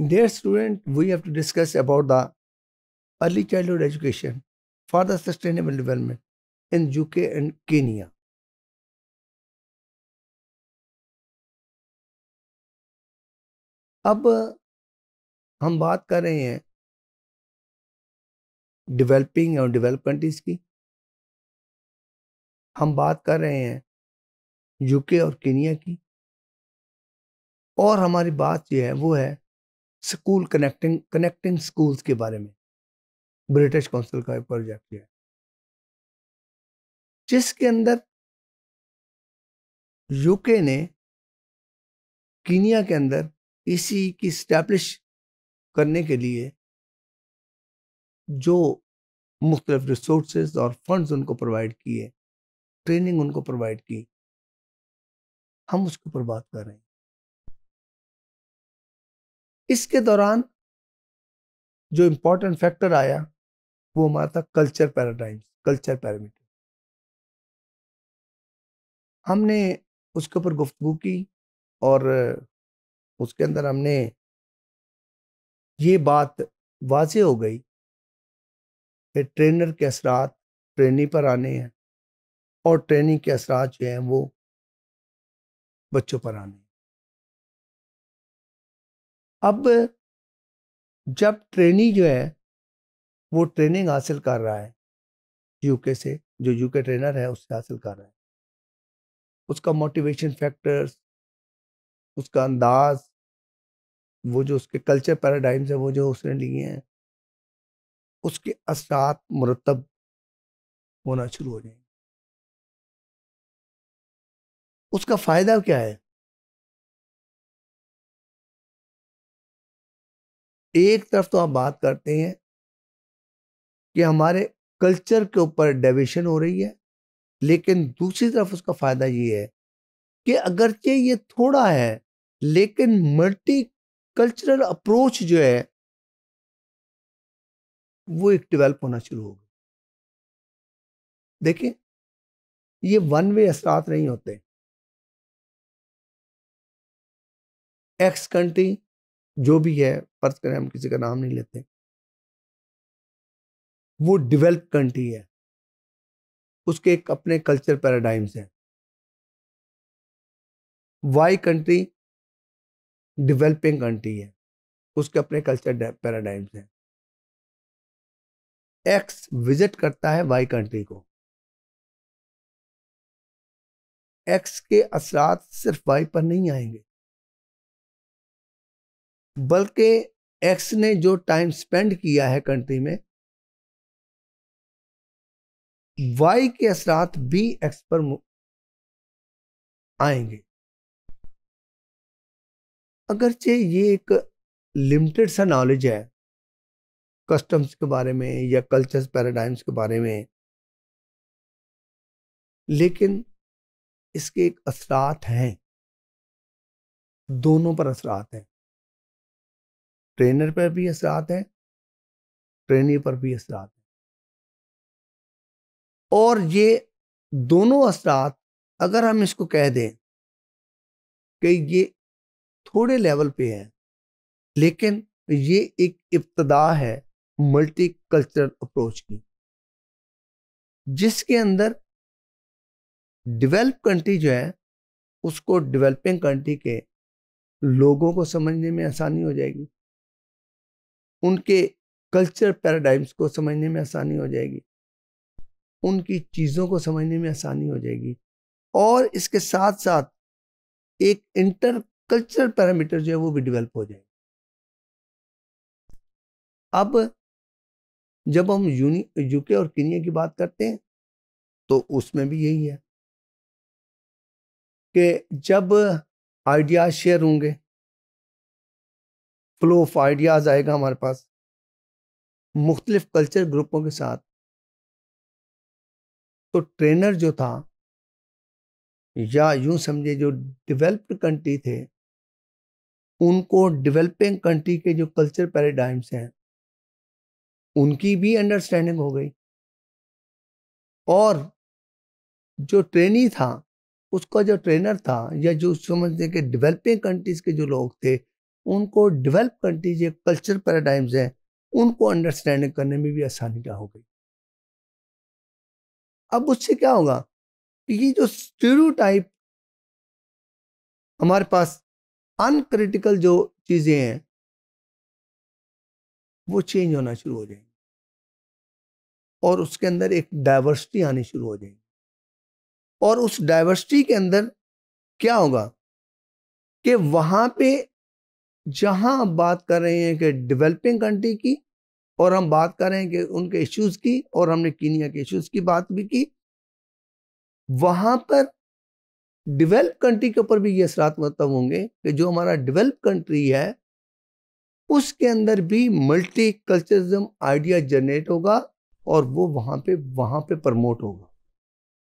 Dear student, we have to discuss about the early childhood education for the sustainable development in UK and Kenya. अब हम बात कर रहे हैं developing और डेवलप कंट्रीज की हम बात कर रहे हैं यूके और केनिया की और हमारी बात जो है वो है स्कूल कनेक्टिंग कनेक्टिंग स्कूल्स के बारे में ब्रिटिश काउंसिल का प्रोजेक्ट है जिसके अंदर यूके ने कीनिया के अंदर इसी की स्टैब्लिश करने के लिए जो मुख्तलिफ रिसोर्स और फंड्स उनको प्रोवाइड किए ट्रेनिंग उनको प्रोवाइड की हम उसके ऊपर बात कर रहे हैं इसके दौरान जो इम्पोर्टेंट फैक्टर आया वो हमारा था कल्चर पैराडाइम कल्चर पैरामीटर हमने उसके ऊपर गुफ्तु की और उसके अंदर हमने ये बात वाज हो गई कि ट्रेनर के असरात ट्रेनी पर आने हैं और ट्रेनिंग के असरात जो हैं वो बच्चों पर आने हैं अब जब ट्रेनी जो है वो ट्रेनिंग हासिल कर रहा है यूके से जो यूके ट्रेनर है उससे हासिल कर रहा है उसका मोटिवेशन फैक्टर्स उसका अंदाज वो जो उसके कल्चर पैराडाइम्स है वो जो उसने लिए हैं उसके असरात मुरतब होना शुरू हो जाएंगे उसका फ़ायदा क्या है एक तरफ तो आप बात करते हैं कि हमारे कल्चर के ऊपर डेविशन हो रही है लेकिन दूसरी तरफ उसका फायदा ये है कि अगरचे ये थोड़ा है लेकिन मल्टी कल्चरल अप्रोच जो है वो एक डिवेल्प होना शुरू हो गया देखिए ये वन वे असरात नहीं होते एक्स कंट्री जो भी है फर्ज करें हम किसी का नाम नहीं लेते वो डेवलप कंट्री है उसके एक अपने कल्चर पैराडाइम्स हैं वाई कंट्री डेवलपिंग कंट्री है उसके अपने कल्चर पैराडाइम्स हैं एक्स विजिट करता है वाई कंट्री को एक्स के असरात सिर्फ वाई पर नहीं आएंगे बल्कि एक्स ने जो टाइम स्पेंड किया है कंट्री में वाई के असरात भी एक्स पर आएंगे अगरचे ये एक लिमिटेड सा नॉलेज है कस्टम्स के बारे में या कल्चर्स पैराडाइम्स के बारे में लेकिन इसके एक असरात हैं दोनों पर असरात हैं ट्रेनर पर भी असरात हैं ट्रेनी पर भी असरात हैं और ये दोनों असरात अगर हम इसको कह दें कि ये थोड़े लेवल पे है लेकिन ये एक इब्तदा है मल्टी कल्चरल अप्रोच की जिसके अंदर डेवलप कंट्री जो है उसको डेवलपिंग कंट्री के लोगों को समझने में आसानी हो जाएगी उनके कल्चर पैराडाइम्स को समझने में आसानी हो जाएगी उनकी चीज़ों को समझने में आसानी हो जाएगी और इसके साथ साथ एक इंटर कल्चरल पैरामीटर जो है वो भी डेवलप हो जाएगा अब जब हम यूनी यूके और किनिया की बात करते हैं तो उसमें भी यही है कि जब आइडियाज शेयर होंगे फ्लो ऑफ आइडियाज़ आएगा हमारे पास मुख्तलिफ कल्चर ग्रुपों के साथ तो ट्रेनर जो था या यूं समझे जो डेवलप्ड कंट्री थे उनको डेवलपिंग कंट्री के जो कल्चर पैराडाइम्स हैं उनकी भी अंडरस्टैंडिंग हो गई और जो ट्रेनी था उसका जो ट्रेनर था या जो समझते कि डेवलपिंग कंट्रीज के जो लोग थे उनको डेवलप करती जो कल्चर पैराडाइम्स हैं उनको अंडरस्टैंडिंग करने में भी आसानी क्या हो गई अब उससे क्या होगा कि ये जो टाइप हमारे पास अनक्रिटिकल जो चीज़ें हैं वो चेंज होना शुरू हो जाएंगी और उसके अंदर एक डाइवर्सिटी आनी शुरू हो जाएगी और उस डाइवर्सिटी के अंदर क्या होगा कि वहाँ पे जहां हम बात कर रहे हैं कि डेवलपिंग कंट्री की और हम बात कर रहे हैं कि उनके इश्यूज की और हमने कीनिया के इश्यूज की बात भी की वहां पर डेवलप कंट्री के ऊपर भी ये असरात मतलब होंगे कि जो हमारा डेवलप कंट्री है उसके अंदर भी मल्टी कल्चरिज्म आइडिया जनरेट होगा और वो वहाँ पे वहाँ पे प्रमोट होगा